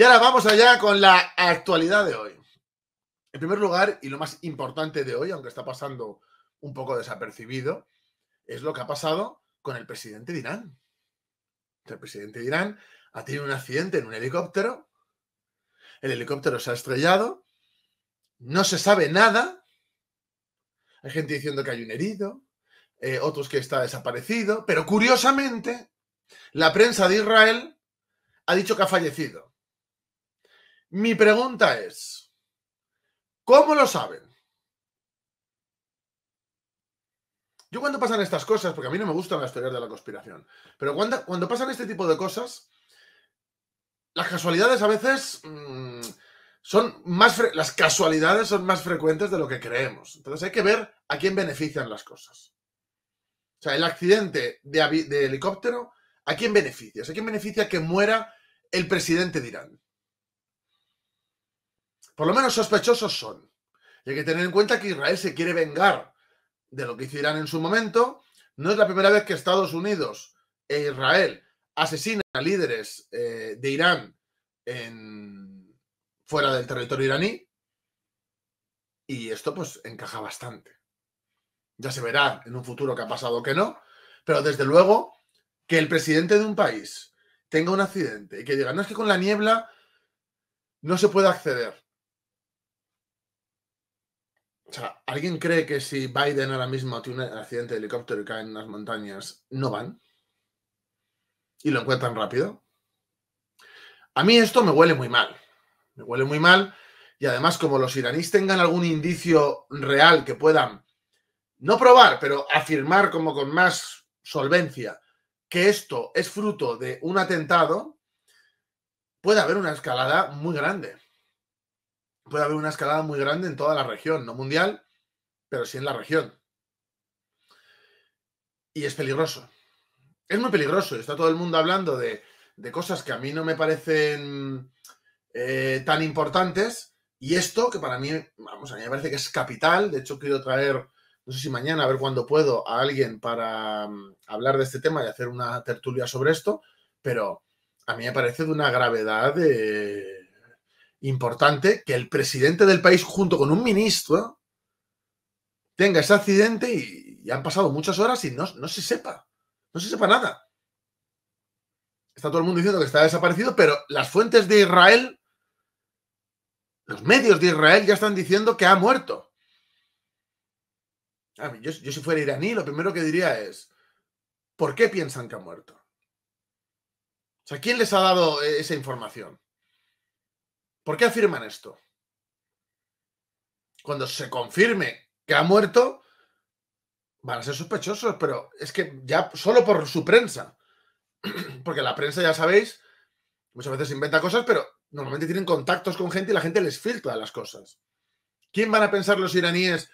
Y ahora vamos allá con la actualidad de hoy. En primer lugar, y lo más importante de hoy, aunque está pasando un poco desapercibido, es lo que ha pasado con el presidente de Irán. El presidente de Irán ha tenido un accidente en un helicóptero, el helicóptero se ha estrellado, no se sabe nada, hay gente diciendo que hay un herido, eh, otros que está desaparecido, pero curiosamente la prensa de Israel ha dicho que ha fallecido. Mi pregunta es, ¿cómo lo saben? Yo cuando pasan estas cosas, porque a mí no me gustan las teorías de la conspiración, pero cuando, cuando pasan este tipo de cosas, las casualidades a veces mm, son más... Las casualidades son más frecuentes de lo que creemos. Entonces hay que ver a quién benefician las cosas. O sea, el accidente de, de helicóptero, ¿a quién beneficia? ¿A quién beneficia que muera el presidente de Irán? Por lo menos sospechosos son. Y hay que tener en cuenta que Israel se quiere vengar de lo que hizo Irán en su momento. No es la primera vez que Estados Unidos e Israel asesinan a líderes eh, de Irán fuera del territorio iraní. Y esto pues encaja bastante. Ya se verá en un futuro que ha pasado que no. Pero desde luego que el presidente de un país tenga un accidente y que diga, no es que con la niebla no se pueda acceder. O sea, ¿alguien cree que si Biden ahora mismo tiene un accidente de helicóptero y cae en las montañas, no van? ¿Y lo encuentran rápido? A mí esto me huele muy mal. Me huele muy mal. Y además, como los iraníes tengan algún indicio real que puedan no probar, pero afirmar como con más solvencia que esto es fruto de un atentado, puede haber una escalada muy grande puede haber una escalada muy grande en toda la región, no mundial, pero sí en la región. Y es peligroso. Es muy peligroso. Está todo el mundo hablando de, cosas que a mí no me parecen eh, tan importantes. Y esto, que para mí, vamos, a mí me parece que es capital. De hecho, quiero traer, no sé si mañana, a ver cuándo puedo, a alguien para mm, hablar de este tema y hacer una tertulia sobre esto. Pero a mí me parece de una gravedad de importante que el presidente del país junto con un ministro tenga ese accidente y, han pasado muchas horas y no, no se sepa, no se sepa nada. Está todo el mundo diciendo que está desaparecido, pero las fuentes de Israel, los medios de Israel ya están diciendo que ha muerto. Yo, yo, si fuera iraní, lo primero que diría es, ¿por qué piensan que ha muerto? O sea, ¿quién les ha dado eh, esa información? ¿Por qué afirman esto? Cuando se confirme que ha muerto, van a ser sospechosos, pero es que ya solo por su prensa, porque la prensa, ya sabéis, muchas veces inventa cosas, pero normalmente tienen contactos con gente y la gente les filtra las cosas. ¿Quién van a pensar los iraníes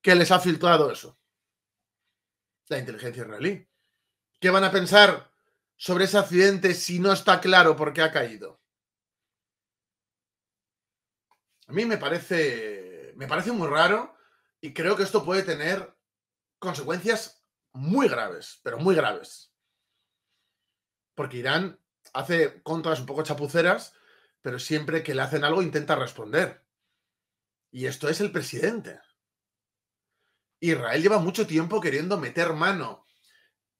que les ha filtrado eso? La inteligencia israelí. ¿Qué van a pensar sobre ese accidente si no está claro por qué ha caído? A mí me parece, me parece muy raro y creo que esto puede tener consecuencias muy graves, pero muy graves. Porque Irán hace contras un poco chapuceras, pero siempre que le hacen algo intenta responder. Y esto es el presidente. Israel lleva mucho tiempo queriendo meter mano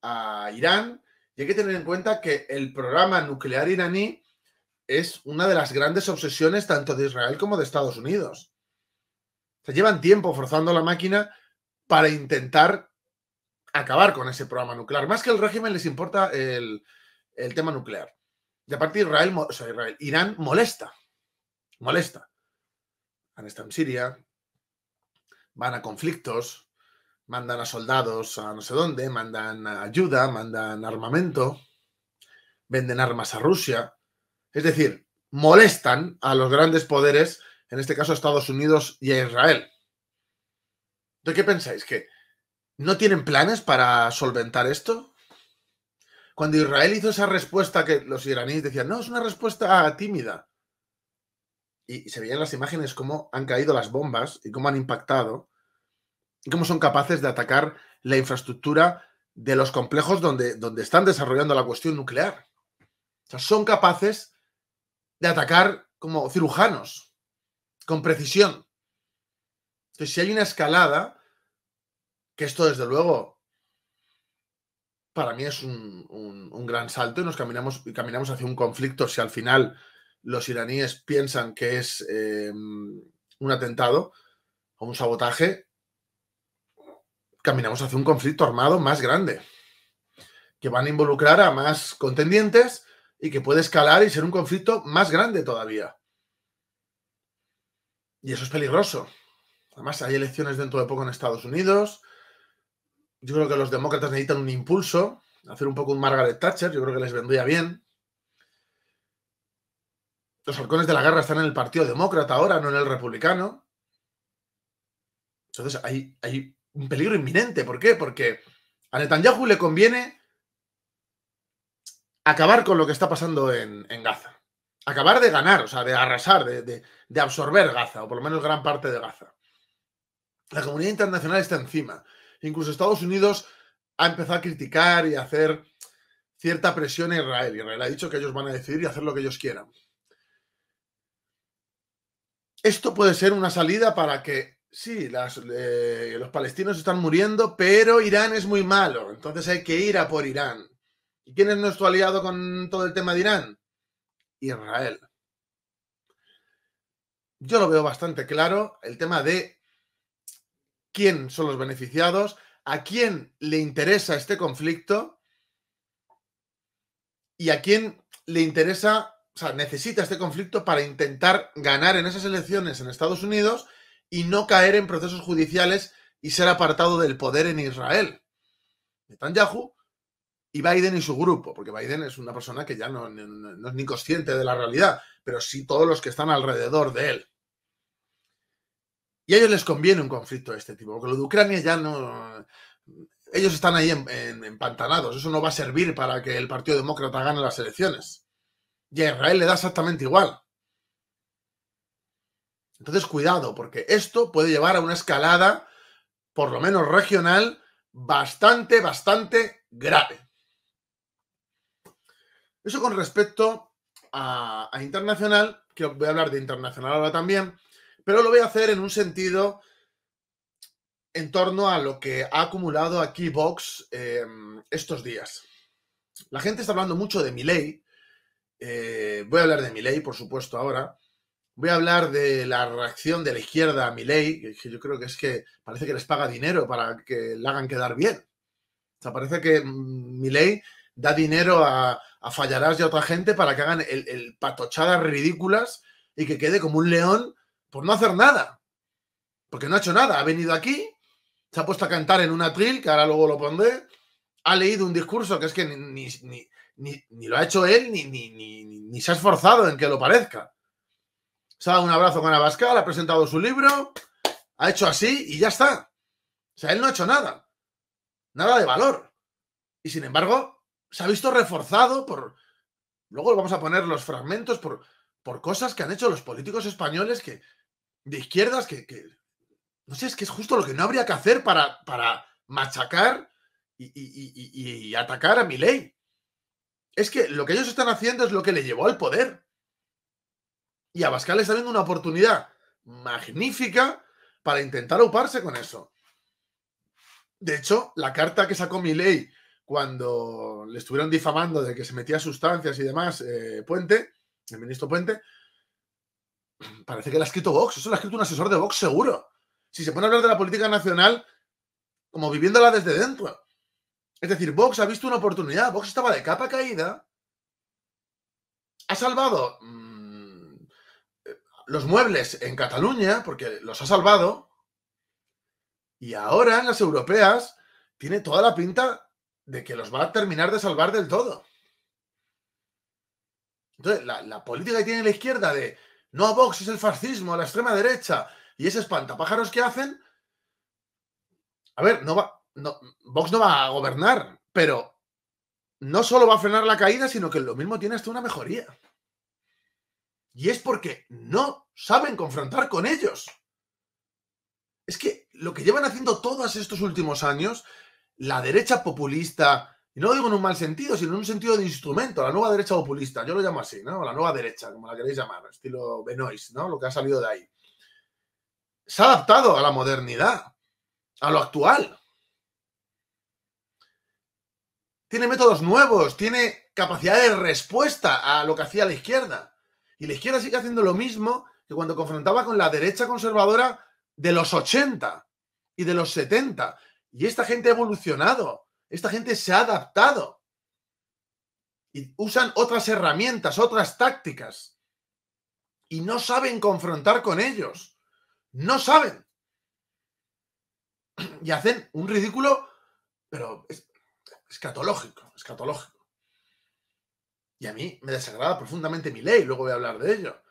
a Irán y hay que tener en cuenta que el programa nuclear iraní es una de las grandes obsesiones tanto de Israel como de Estados Unidos. Se llevan tiempo forzando la máquina para intentar acabar con ese programa nuclear. Más que el régimen les importa el, tema nuclear. De aparte, Israel, Irán molesta. Molesta. Han estado en Siria, van a conflictos, mandan a soldados a no sé dónde, mandan ayuda, mandan armamento, venden armas a Rusia. Es decir, molestan a los grandes poderes, en este caso a Estados Unidos y a Israel. ¿De qué pensáis? ¿Que no tienen planes para solventar esto? Cuando Israel hizo esa respuesta que los iraníes decían, no, es una respuesta tímida. Y se veían las imágenes cómo han caído las bombas y cómo han impactado y cómo son capaces de atacar la infraestructura de los complejos donde, donde están desarrollando la cuestión nuclear. O sea, son capaces de atacar como cirujanos, con precisión. Entonces, si hay una escalada, que esto desde luego para mí es un, gran salto y nos caminamos, caminamos hacia un conflicto si al final los iraníes piensan que es em, un atentado o un sabotaje, caminamos hacia un conflicto armado más grande, que van a involucrar a más contendientes y que puede escalar y ser un conflicto más grande todavía. Y eso es peligroso. Además, hay elecciones dentro de poco en Estados Unidos. Yo creo que los demócratas necesitan un impulso, hacer un poco un Margaret Thatcher, yo creo que les vendría bien. Los halcones de la guerra están en el Partido Demócrata ahora, no en el Republicano. Entonces hay, hay un peligro inminente. ¿Por qué? Porque a Netanyahu le conviene acabar con lo que está pasando en, Gaza. Acabar de ganar, o sea, de arrasar, de, absorber Gaza, o por lo menos gran parte de Gaza. La comunidad internacional está encima. Incluso Estados Unidos ha empezado a criticar y a hacer cierta presión a Israel. Israel ha dicho que ellos van a decidir y hacer lo que ellos quieran. Esto puede ser una salida para que, sí, eh, los palestinos están muriendo, pero Irán es muy malo, entonces hay que ir a por Irán. ¿Y quién es nuestro aliado con todo el tema de Irán? Israel. Yo lo veo bastante claro, el tema de quién son los beneficiados, a quién le interesa este conflicto y a quién le interesa, o sea, necesita este conflicto para intentar ganar en esas elecciones en Estados Unidos y no caer en procesos judiciales y ser apartado del poder en Israel. Netanyahu y Biden y su grupo, porque Biden es una persona que ya no, es ni consciente de la realidad, pero sí todos los que están alrededor de él. Y a ellos les conviene un conflicto de este tipo, porque lo de Ucrania ya no... Ellos están ahí empantanados, eso no va a servir para que el Partido Demócrata gane las elecciones. Y a Israel le da exactamente igual. Entonces, cuidado, porque esto puede llevar a una escalada, por lo menos regional, bastante, bastante grave. Eso con respecto a, internacional, que voy a hablar de internacional ahora también, pero lo voy a hacer en un sentido en torno a lo que ha acumulado aquí Vox em, estos días. La gente está hablando mucho de Milei. Eh, voy a hablar de Milei, por supuesto, ahora. Voy a hablar de la reacción de la izquierda a Milei, que yo creo que es que parece que les paga dinero para que la hagan quedar bien. O sea, parece que mm, Milei da dinero a, Fallarás y a otra gente para que hagan el, patochadas ridículas y que quede como un león por no hacer nada. Porque no ha hecho nada. Ha venido aquí, se ha puesto a cantar en un atril, que ahora luego lo pondré. Ha leído un discurso que es que ni, ni lo ha hecho él, ni, se ha esforzado en que lo parezca. Se ha dado un abrazo con Abascal, ha presentado su libro, ha hecho así y ya está. O sea, él no ha hecho nada. Nada de valor. Y sin embargo, se ha visto reforzado por... Luego vamos a poner los fragmentos por, por cosas que han hecho los políticos españoles que, de izquierdas que, No sé, es que es justo lo que no habría que hacer para, para machacar y, atacar a mi Es que lo que ellos están haciendo es lo que le llevó al poder. Y a está viendo una oportunidad magnífica para intentar auparse con eso. De hecho, la carta que sacó Milei cuando le estuvieron difamando de que se metía sustancias y demás, eh, Puente, el ministro Puente, parece que lo ha escrito Vox, eso lo ha escrito un asesor de Vox seguro. Si se pone a hablar de la política nacional, como viviéndola desde dentro. Es decir, Vox ha visto una oportunidad, Vox estaba de capa caída, ha salvado mm, los muebles en Cataluña, porque los ha salvado, y ahora en las europeas tiene toda la pinta de que los va a terminar de salvar del todo. Entonces, la, política que tiene la izquierda de no a Vox es el fascismo, a la extrema derecha y ese espantapájaros que hacen, a ver, no va, Vox no va a gobernar, pero no solo va a frenar la caída, sino que lo mismo tiene hasta una mejoría. Y es porque no saben confrontar con ellos. Es que lo que llevan haciendo todos estos últimos años la derecha populista, y no lo digo en un mal sentido, sino en un sentido de instrumento, la nueva derecha populista, yo lo llamo así, ¿no? La nueva derecha, como la queréis llamar, estilo Benoist, ¿no? Lo que ha salido de ahí. Se ha adaptado a la modernidad, a lo actual. Tiene métodos nuevos, tiene capacidad de respuesta a lo que hacía la izquierda. Y la izquierda sigue haciendo lo mismo que cuando confrontaba con la derecha conservadora de los 80 y de los 70 y esta gente ha evolucionado, esta gente se ha adaptado. Y usan otras herramientas, otras tácticas. Y no saben confrontar con ellos. No saben. Y hacen un ridículo, pero es, escatológico, escatológico. Y a mí me desagrada profundamente mi ley, luego voy a hablar de ello.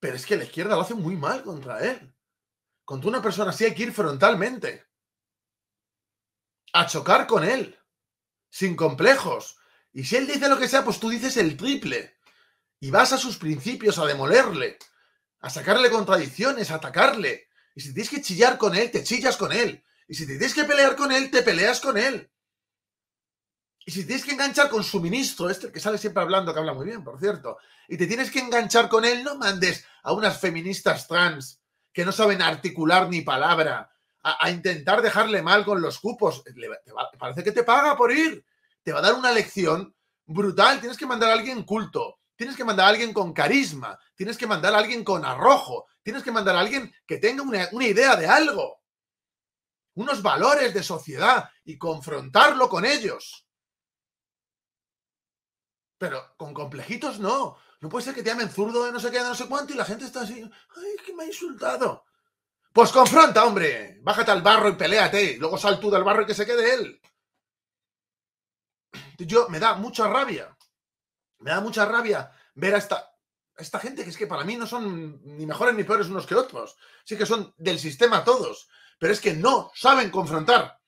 Pero es que la izquierda lo hace muy mal contra él. Contra una persona así hay que ir frontalmente a chocar con él, sin complejos. Y si él dice lo que sea, pues tú dices el triple. Y vas a sus principios a demolerle, a sacarle contradicciones, a atacarle. Y si tienes que chillar con él, te chillas con él. Y si tienes que pelear con él, te peleas con él. Y si tienes que enganchar con su ministro, este que sale siempre hablando, que habla muy bien, por cierto, y te tienes que enganchar con él, no mandes a unas feministas trans que no saben articular ni palabra, a, intentar dejarle mal con los cupos. parece que te paga por ir. Te va a dar una lección brutal. Tienes que mandar a alguien culto. Tienes que mandar a alguien con carisma. Tienes que mandar a alguien con arrojo. Tienes que mandar a alguien que tenga una, idea de algo. Unos valores de sociedad y confrontarlo con ellos. Pero con complejitos no. No puede ser que te llamen zurdo de no sé qué, de no sé cuánto y la gente está así. ¡Ay, que me ha insultado! Pues confronta, hombre. Bájate al barro y peleate. Luego sal tú del barro y que se quede él. Yo me da mucha rabia. Me da mucha rabia ver a esta, a esta gente que es que para mí no son ni mejores ni peores unos que otros. Sí que son del sistema todos. Pero es que no saben confrontar.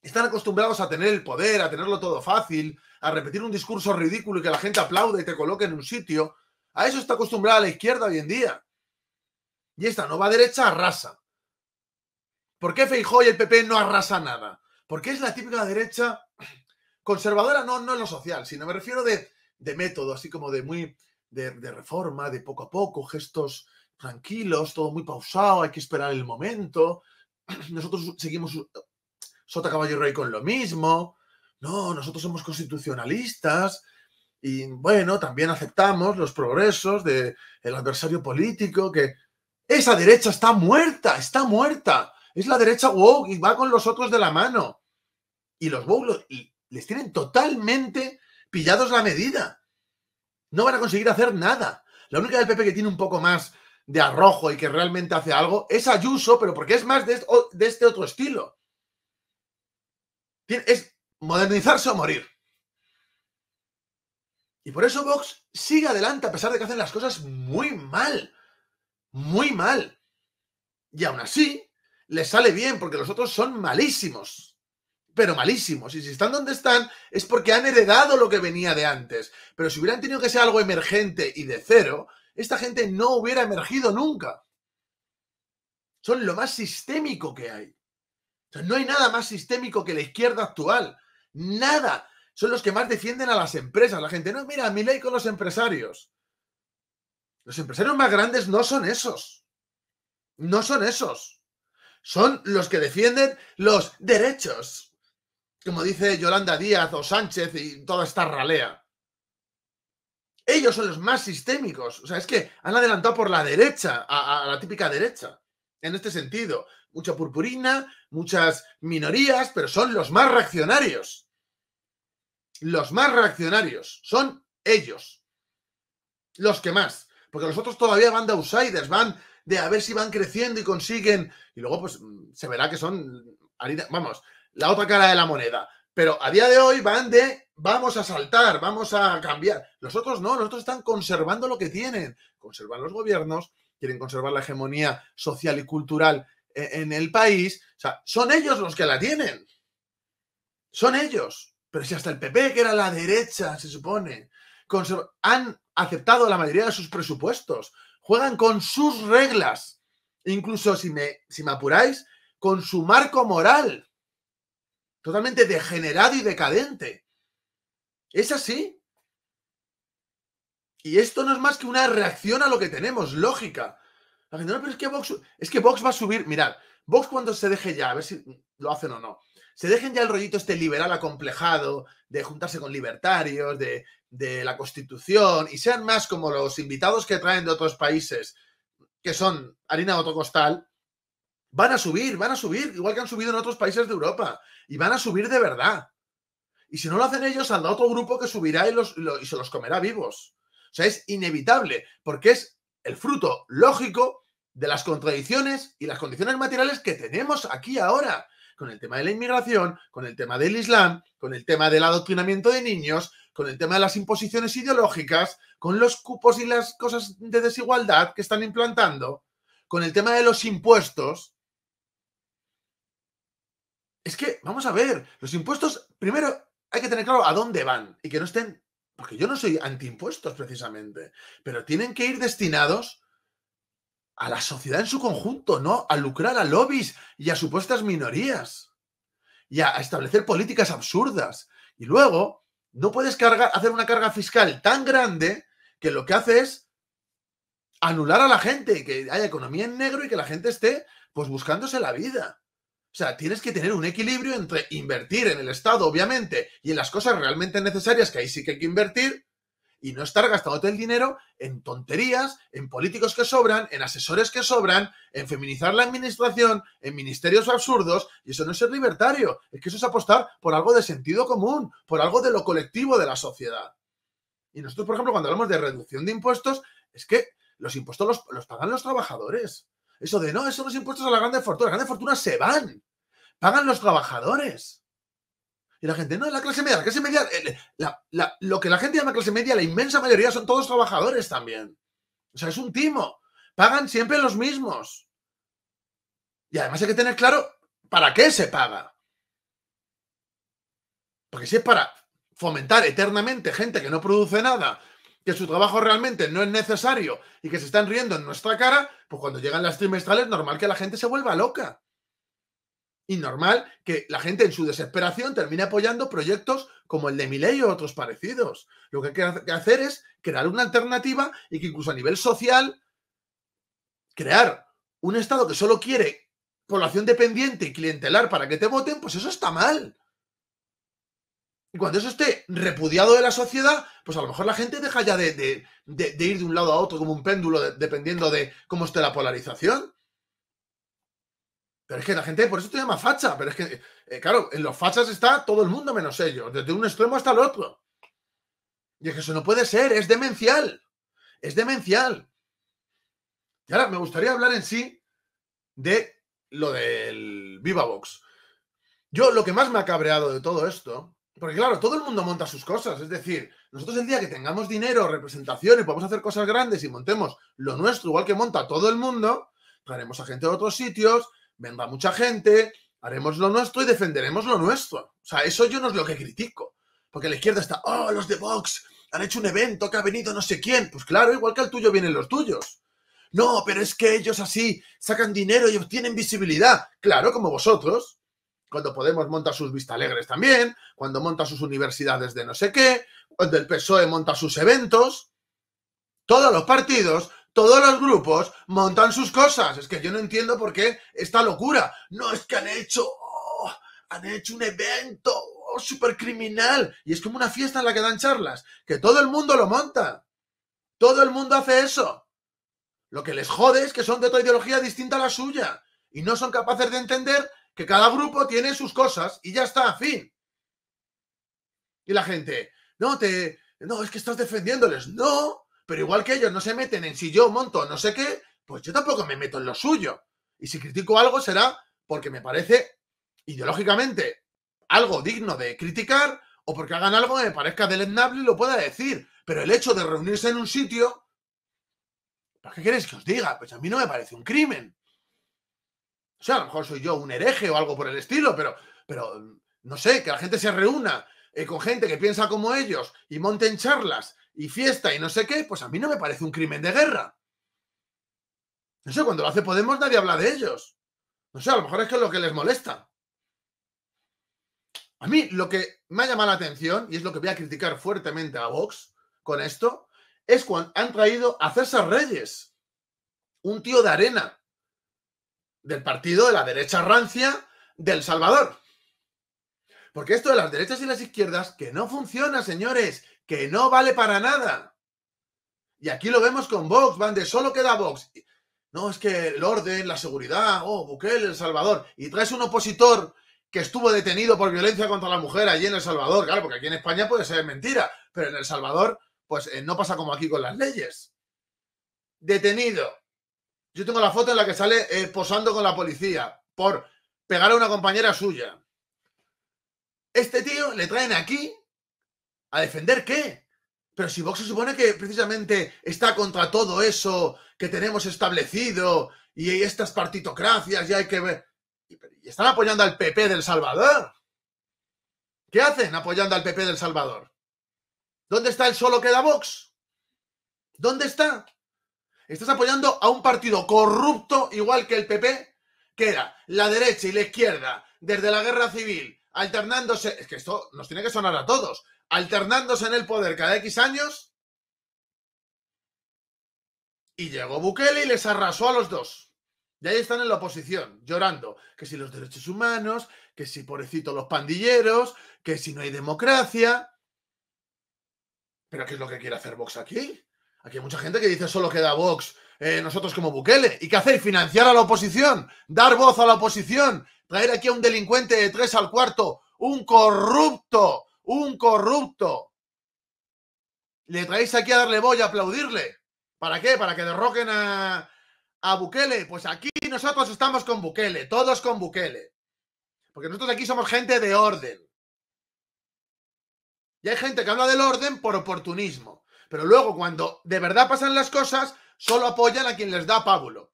Están acostumbrados a tener el poder, a tenerlo todo fácil, a repetir un discurso ridículo y que la gente aplaude y te coloque en un sitio. A eso está acostumbrada la izquierda hoy en día. Y esta nueva derecha arrasa. ¿Por qué Feijóo y el PP no arrasa nada? Porque es la típica derecha conservadora, no, no en lo social, sino me refiero de, de método, así como de muy de, reforma, de poco a poco, gestos tranquilos, todo muy pausado, hay que esperar el momento. Nosotros seguimos uh, sota caballo rey con lo mismo. No, nosotros somos constitucionalistas y bueno, también aceptamos los progresos del adversario político que esa derecha está muerta, está muerta. Es la derecha wow y va con los otros de la mano. Y los wow y les tienen totalmente pillados la medida. No van a conseguir hacer nada. La única del PP que tiene un poco más de arrojo y que realmente hace algo es Ayuso, pero porque es más de, de este otro estilo. Es modernizarse o morir. Y por eso Vox sigue adelante a pesar de que hacen las cosas muy mal muy mal. Y aún así, les sale bien porque los otros son malísimos. Pero malísimos. Y si están donde están, es porque han heredado lo que venía de antes. Pero si hubieran tenido que ser algo emergente y de cero, esta gente no hubiera emergido nunca. Son lo más sistémico que hay. no hay nada más sistémico que la izquierda actual. Nada. Son los que más defienden a las empresas. La gente, no, mira, mi ley con los empresarios. Los empresarios más grandes no son esos. No son esos. Son los que defienden los derechos. Como dice Yolanda Díaz o Sánchez y toda esta ralea. Ellos son los más sistémicos. O sea, es que han adelantado por la derecha, a, la típica derecha. En este sentido, mucha purpurina, muchas minorías, pero son los más reaccionarios. Los más reaccionarios son ellos. Los que más. Porque los otros todavía van de outsiders, van de a ver si van creciendo y consiguen. Y luego, pues, se verá que son. Vamos, la otra cara de la moneda. Pero a día de hoy van de vamos a saltar, vamos a cambiar. Los otros no, los otros están conservando lo que tienen. Conservan los gobiernos, quieren conservar la hegemonía social y cultural eh, en el país. O sea, son ellos los que la tienen. Son ellos. Pero si hasta el PP, que era la derecha, se supone, han aceptado la mayoría de sus presupuestos, juegan con sus reglas, incluso si me, si me apuráis, con su marco moral, totalmente degenerado y decadente. Es así. Y esto no es más que una reacción a lo que tenemos, lógica. La gente, no, pero es que box es que Vox va a subir. Mirad, Vox cuando se deje ya, a ver si lo hacen o no se dejen ya el rollito este liberal acomplejado, de juntarse con libertarios, de, la Constitución, y sean más como los invitados que traen de otros países, que son harina de otro van a subir, van a subir, igual que han subido en otros países de Europa, y van a subir de verdad. Y si no lo hacen ellos, saldrá otro grupo que subirá y, y se los comerá vivos. O sea, es inevitable, porque es el fruto lógico de las contradicciones y las condiciones materiales que tenemos aquí ahora con el tema de la inmigración, con el tema del Islam, con el tema del adoctrinamiento de niños, con el tema de las imposiciones ideológicas, con los cupos y las cosas de desigualdad que están implantando, con el tema de los impuestos. Es que, vamos a ver, los impuestos, primero hay que tener claro a dónde van y que no estén, porque yo no soy antiimpuestos precisamente, pero tienen que ir destinados a la sociedad en su conjunto, ¿no? A lucrar a lobbies y a supuestas minorías y a establecer políticas absurdas. Y luego, no puedes cargar, hacer una carga fiscal tan grande que lo que hace es anular a la gente, que haya economía en negro y que la gente esté pues buscándose la vida. O sea, tienes que tener un equilibrio entre invertir en el Estado, obviamente, y en las cosas realmente necesarias, que ahí sí que hay que invertir, y no estar gastando el dinero en tonterías, en políticos que sobran, en asesores que sobran, en feminizar la administración, en ministerios absurdos, y eso no es ser libertario, es que eso es apostar por algo de sentido común, por algo de lo colectivo de la sociedad. Y nosotros, por ejemplo, cuando hablamos de reducción de impuestos, es que los impuestos los, pagan los trabajadores. Eso de no, esos los impuestos a la gran fortuna. La grandes fortuna se van. Pagan los trabajadores. Y la gente, no, la clase media, la clase media, eh, eh, lo que la gente llama clase media, la inmensa mayoría son todos trabajadores también. O sea, es un timo. Pagan siempre los mismos. Y además hay que tener claro para qué se paga. Porque si es para fomentar eternamente gente que no produce nada, que su trabajo realmente no es necesario y que se están riendo en nuestra cara, pues cuando llegan las trimestrales normal que la gente se vuelva loca y normal que la gente en su desesperación termine apoyando proyectos como el de Milei o otros parecidos. Lo que hay que hacer es crear una alternativa y que incluso a nivel social, crear un Estado que solo quiere población dependiente y clientelar para que te voten, pues eso está mal. Y cuando eso esté repudiado de la sociedad, pues a lo mejor la gente deja ya de ir de un lado a otro como un péndulo dependiendo de cómo esté la polarización. Pero es que la gente por eso te llama facha. Pero es que, eh, claro, en los fachas está todo el mundo menos ellos, desde un extremo hasta el otro. Y es que eso no puede ser, es demencial. Es demencial. Y ahora me gustaría hablar en sí de lo del Viva Yo lo que más me ha cabreado de todo esto, porque claro, todo el mundo monta sus cosas. Es decir, nosotros el día que tengamos dinero, representación y podamos hacer cosas grandes y montemos lo nuestro, igual que monta todo el mundo, traeremos a gente de otros sitios, Venga mucha gente, haremos lo nuestro y defenderemos lo nuestro. O sea, eso yo no es lo que critico. Porque la izquierda está, oh, los de Vox han hecho un evento que ha venido no sé quién. Pues claro, igual que al tuyo vienen los tuyos. No, pero es que ellos así sacan dinero y obtienen visibilidad. Claro, como vosotros. Cuando Podemos monta sus Alegres también, cuando monta sus universidades de no sé qué, cuando el PSOE monta sus eventos. Todos los partidos todos los grupos montan sus cosas. Es que yo no entiendo por qué esta locura. No es que han hecho, oh, han hecho un evento oh, supercriminal. criminal. Y es como una fiesta en la que dan charlas, que todo el mundo lo monta. Todo el mundo hace eso. Lo que les jode es que son de otra ideología distinta a la suya. Y no son capaces de entender que cada grupo tiene sus cosas y ya está, fin. Y la gente, no, te, no, es que estás defendiéndoles. No, pero igual que ellos no se meten en si yo monto no sé qué, pues yo tampoco me meto en lo suyo. Y si critico algo será porque me parece ideológicamente algo digno de criticar o porque hagan algo que me parezca deleznable y lo pueda decir. Pero el hecho de reunirse en un sitio, ¿para qué queréis que os diga? Pues a mí no me parece un crimen. O sea, a lo mejor soy yo un hereje o algo por el estilo, pero, pero mm, no sé, que la gente se reúna eh, con gente que piensa como ellos y monten charlas y fiesta y no sé qué, pues a mí no me parece un crimen de guerra. No sé, cuando lo hace Podemos nadie habla de ellos. No sé, a lo mejor es que es lo que les molesta. A mí lo que me ha llamado la atención, y es lo que voy a criticar fuertemente a Vox con esto, es cuando han traído a César Reyes, un tío de arena del partido de la derecha rancia del Salvador. Porque esto de las derechas y las izquierdas, que no funciona, señores, que no vale para nada. Y aquí lo vemos con Vox, van de solo queda Vox. No, es que el orden, la seguridad, oh, Bukele, El Salvador. Y traes un opositor que estuvo detenido por violencia contra la mujer allí en El Salvador. Claro, porque aquí en España puede ser mentira, pero en El Salvador, pues eh, no pasa como aquí con las leyes. Detenido. Yo tengo la foto en la que sale eh, posando con la policía por pegar a una compañera suya. Este tío le traen aquí ¿A defender qué? Pero si Vox se supone que precisamente está contra todo eso que tenemos establecido y estas partitocracias y hay que ver... Y están apoyando al PP del Salvador. ¿Qué hacen apoyando al PP del Salvador? ¿Dónde está el solo que da Vox? ¿Dónde está? Estás apoyando a un partido corrupto igual que el PP, que era la derecha y la izquierda desde la guerra civil, alternándose... Es que esto nos tiene que sonar a todos alternándose en el poder cada X años. Y llegó Bukele y les arrasó a los dos. Y ahí están en la oposición, llorando. Que si los derechos humanos, que si pobrecito los pandilleros, que si no hay democracia. Pero ¿qué es lo que quiere hacer Vox aquí? Aquí hay mucha gente que dice solo queda Vox, eh, nosotros como Bukele. ¿Y qué hacéis? ¿Financiar a la oposición? ¿Dar voz a la oposición? ¿Traer aquí a un delincuente de tres al cuarto? ¿Un corrupto? un corrupto. Le traéis aquí a darle voy a aplaudirle. ¿Para qué? ¿Para que derroquen a, a Bukele? Pues aquí nosotros estamos con Bukele, todos con Bukele. Porque nosotros aquí somos gente de orden. Y hay gente que habla del orden por oportunismo. Pero luego, cuando de verdad pasan las cosas, solo apoyan a quien les da pábulo.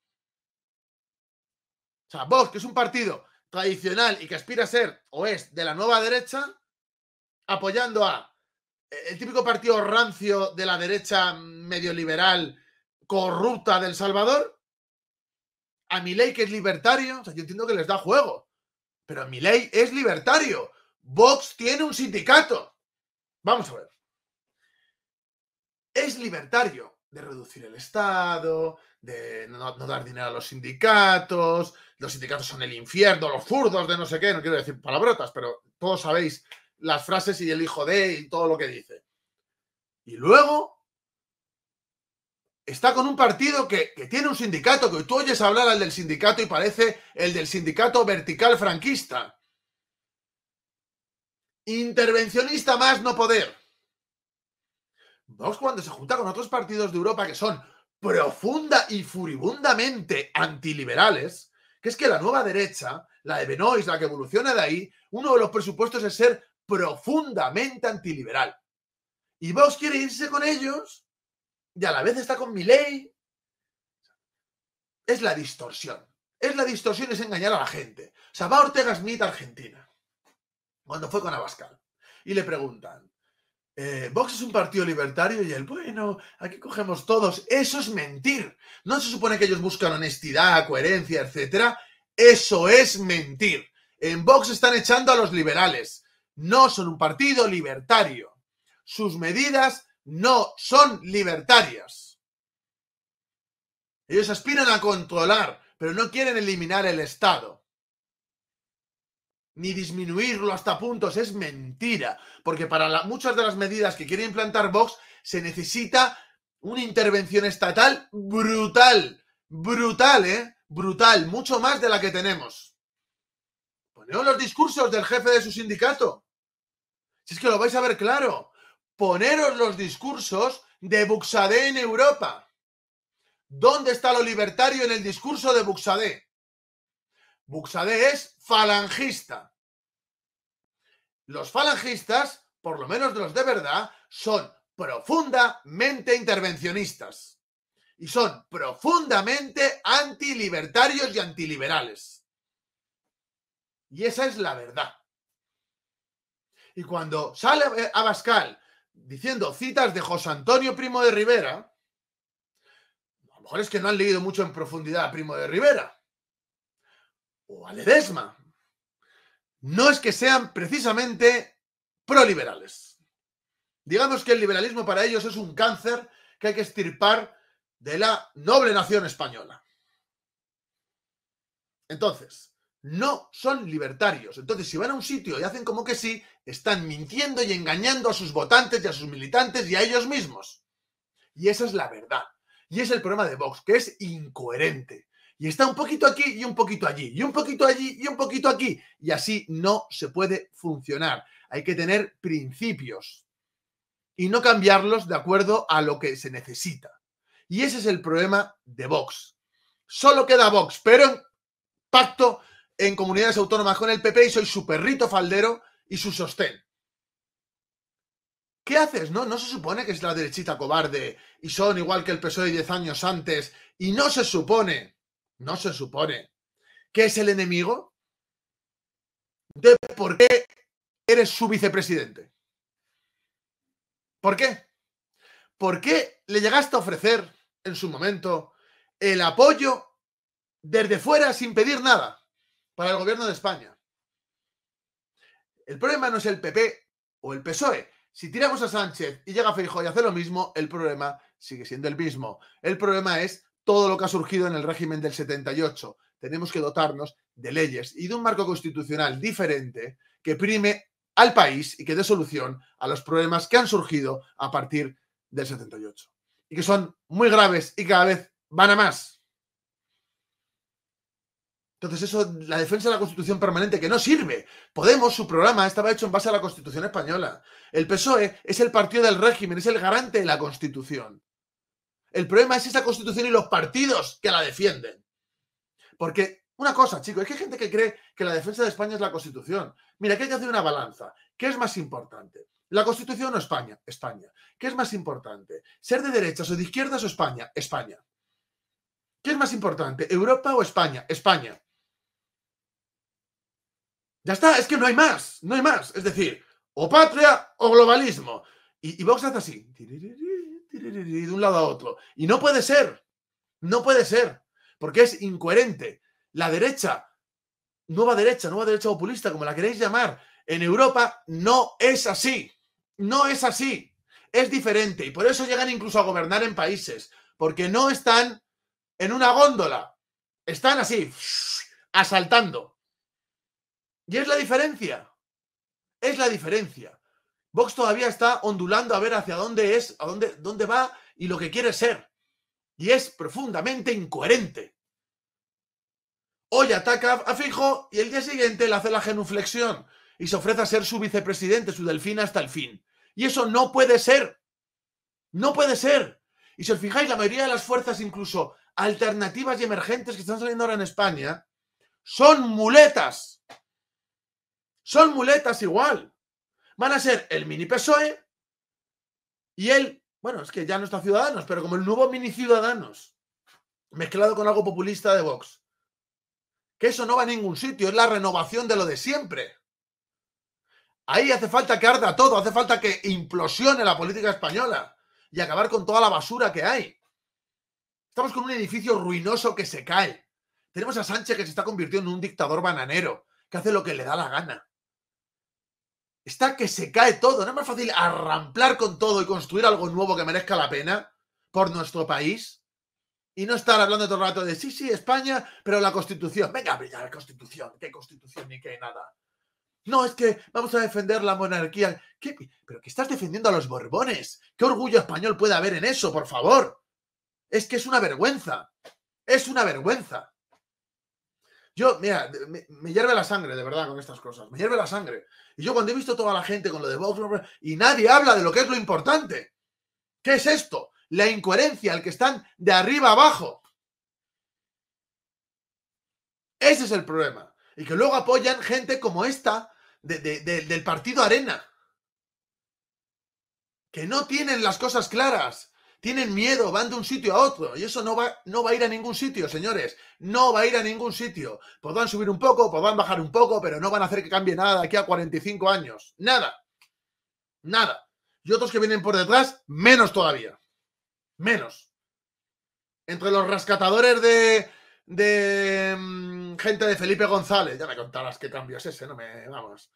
O sea, Vox, que es un partido tradicional y que aspira a ser o es de la nueva derecha, apoyando a eh, el típico partido rancio de la derecha mm, medio liberal corrupta del Salvador, a mi ley que es libertario, o sea, yo entiendo que les da juego, pero mi ley es libertario, Vox tiene un sindicato. Vamos a ver. Es libertario de reducir el Estado, de no, no, dar dinero a los sindicatos, los sindicatos son el infierno, los zurdos de no sé qué, no quiero decir palabrotas, pero todos sabéis las frases y el hijo de y todo lo que dice. Y luego está con un partido que, tiene un sindicato, que tú oyes hablar al del sindicato y parece el del sindicato vertical franquista. Intervencionista más no poder. Vox cuando se junta con otros partidos de Europa que son profunda y furibundamente antiliberales, que es que la nueva derecha, la de Benoist, la que evoluciona de ahí, uno de los presupuestos es ser profundamente antiliberal. Y Vox quiere irse con ellos y a la vez está con mi ley. Es la distorsión. Es la distorsión, es engañar a la gente. O sea, va Ortega Smith a Argentina, cuando fue con Abascal, y le preguntan, eh, Vox es un partido libertario y el bueno, aquí cogemos todos. Eso es mentir. No se supone que ellos buscan honestidad, coherencia, etcétera. Eso es mentir. En Vox están echando a los liberales no son un partido libertario. Sus medidas no son libertarias. Ellos aspiran a controlar, pero no quieren eliminar el Estado. Ni disminuirlo hasta puntos. Es mentira. Porque para muchas de las medidas que quiere implantar Vox se necesita una intervención estatal brutal. Brutal, ¿eh? Brutal. Mucho más de la que tenemos. Ponemos los discursos del jefe de su sindicato. Si es que lo vais a ver claro. Poneros los discursos de Buxadé en Europa. ¿Dónde está lo libertario en el discurso de Buxadé? Buxadé es falangista. Los falangistas, por lo menos los de verdad, son profundamente intervencionistas y son profundamente antilibertarios y antiliberales. Y esa es la verdad. Y cuando sale eh, Abascal diciendo citas de José Antonio Primo de Rivera, a lo mejor es que no han leído mucho en profundidad a Primo de Rivera o a Ledesma. No es que sean precisamente proliberales. Digamos que el liberalismo para ellos es un cáncer que hay que extirpar de la noble nación española. Entonces, no son libertarios. Entonces, si van a un sitio y hacen como que sí, están mintiendo y engañando a sus votantes y a sus militantes y a ellos mismos. Y esa es la verdad. Y es el problema de Vox, que es incoherente. Y está un poquito aquí y un poquito allí, y un poquito allí y un poquito aquí. Y así no se puede funcionar. Hay que tener principios y no cambiarlos de acuerdo a lo que se necesita. Y ese es el problema de Vox. Solo queda Vox, pero en pacto en comunidades autónomas con el PP y soy su perrito faldero y su sostén. ¿Qué haces? No, no se supone que es la derechita cobarde y son igual que el PSOE 10 años antes y no se supone, no se supone que es el enemigo de por qué eres su vicepresidente. ¿Por qué? ¿Por qué le llegaste a ofrecer en su momento el apoyo desde fuera sin pedir nada? para el gobierno de España. El problema no es el PP o el PSOE. Si tiramos a Sánchez y llega Feijóo y hace lo mismo, el problema sigue siendo el mismo. El problema es todo lo que ha surgido en el régimen del 78. Tenemos que dotarnos de leyes y de un marco constitucional diferente que prime al país y que dé solución a los problemas que han surgido a partir del 78 y que son muy graves y cada vez van a más. Entonces, eso, la defensa de la Constitución permanente, que no sirve. Podemos, su programa estaba hecho en base a la Constitución española. El PSOE es el partido del régimen, es el garante de la Constitución. El problema es esa Constitución y los partidos que la defienden. Porque, una cosa, chicos, es que hay gente que cree que la defensa de España es la Constitución. Mira, aquí hay que hacer una balanza. ¿Qué es más importante? ¿La Constitución o España? España. ¿Qué es más importante? ¿Ser de derechas o de izquierdas o España? España. ¿Qué es más importante? ¿Europa o España? España. Ya está, es que no hay más, no hay más. Es decir, o patria o globalismo. Y, y Vox hace así, de un lado a otro. Y no puede ser, no puede ser, porque es incoherente. La derecha, nueva derecha, nueva derecha populista, como la queréis llamar, en Europa no es así, no es así, es diferente. Y por eso llegan incluso a gobernar en países, porque no están en una góndola, están así, asaltando. Y es la diferencia. Es la diferencia. Vox todavía está ondulando a ver hacia dónde es, a dónde, dónde va y lo que quiere ser. Y es profundamente incoherente. Hoy ataca a Fijo y el día siguiente le hace la genuflexión y se ofrece a ser su vicepresidente, su delfín hasta el fin. Y eso no puede ser. No puede ser. Y si os fijáis, la mayoría de las fuerzas, incluso alternativas y emergentes que están saliendo ahora en España, son muletas. Son muletas igual. Van a ser el mini PSOE y el, bueno, es que ya no está Ciudadanos, pero como el nuevo mini Ciudadanos, mezclado con algo populista de Vox. Que eso no va a ningún sitio, es la renovación de lo de siempre. Ahí hace falta que arda todo, hace falta que implosione la política española y acabar con toda la basura que hay. Estamos con un edificio ruinoso que se cae. Tenemos a Sánchez que se está convirtiendo en un dictador bananero, que hace lo que le da la gana está que se cae todo. ¿No es más fácil arramplar con todo y construir algo nuevo que merezca la pena por nuestro país? Y no estar hablando todo el rato de sí, sí, España, pero la Constitución. Venga, la Constitución. ¿Qué Constitución ni qué nada? No, es que vamos a defender la monarquía. ¿Pero que estás defendiendo a los Borbones? ¿Qué orgullo español puede haber en eso, por favor? Es que es una vergüenza. Es una vergüenza. Yo, mira, me, hierve la sangre, de verdad, con estas cosas. Me hierve la sangre. Y yo cuando he visto toda la gente con lo de Vox, y nadie habla de lo que es lo importante. ¿Qué es esto? La incoherencia, el que están de arriba abajo. Ese es el problema. Y que luego apoyan gente como esta del partido Arena. Que no tienen las cosas claras. Tienen miedo, van de un sitio a otro y eso no va, no va a ir a ningún sitio, señores. No va a ir a ningún sitio. Podrán subir un poco, podrán bajar un poco, pero no van a hacer que cambie nada aquí a 45 años. Nada. Nada. Y otros que vienen por detrás, menos todavía. Menos. Entre los rescatadores de, de mm, gente de Felipe González, ya me contarás qué cambio es ese, no me. Vamos.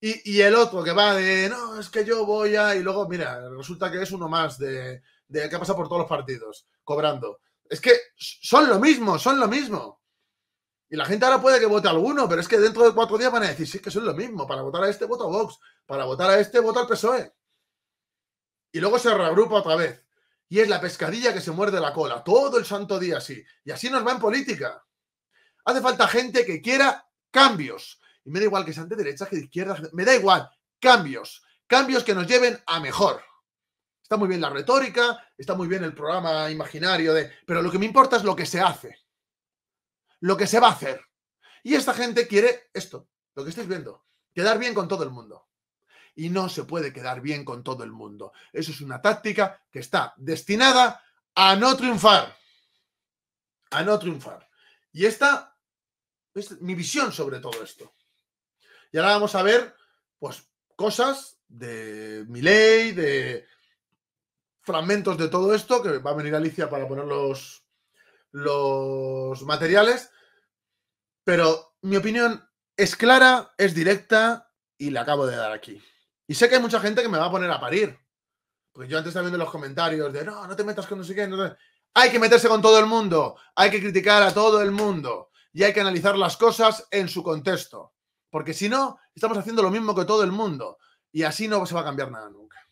y, el otro que va de, no, es que yo voy a... Y luego, mira, resulta que es uno más de, de que ha pasado por todos los partidos, cobrando. Es que son lo mismo, son lo mismo. Y la gente ahora puede que vote alguno, pero es que dentro de cuatro días van a decir, sí, que son lo mismo. Para votar a este, voto a Vox. Para votar a este, voto al PSOE. Y luego se reagrupa otra vez. Y es la pescadilla que se muerde la cola. Todo el santo día así. Y así nos va en política. Hace falta gente que quiera cambios. Y me da igual que sean de derecha, que de izquierda. Me da igual. Cambios. Cambios que nos lleven a mejor. Está muy bien la retórica, está muy bien el programa imaginario de, pero lo que me importa es lo que se hace, lo que se va a hacer. Y esta gente quiere esto, lo que estáis viendo, quedar bien con todo el mundo. Y no se puede quedar bien con todo el mundo. Eso es una táctica que está destinada a no triunfar. A no triunfar. Y esta es mi visión sobre todo esto. Y ahora vamos a ver, pues, cosas de mi ley, de fragmentos de todo esto, que va a venir Alicia para poner los, materiales. Pero mi opinión es clara, es directa y la acabo de dar aquí. Y sé que hay mucha gente que me va a poner a parir. Porque yo antes estaba viendo los comentarios de no, no te metas con no sé qué. Hay que meterse con todo el mundo. Hay que criticar a todo el mundo. Y hay que analizar las cosas en su contexto. Porque si no, estamos haciendo lo mismo que todo el mundo. Y así no se va a cambiar nada nunca.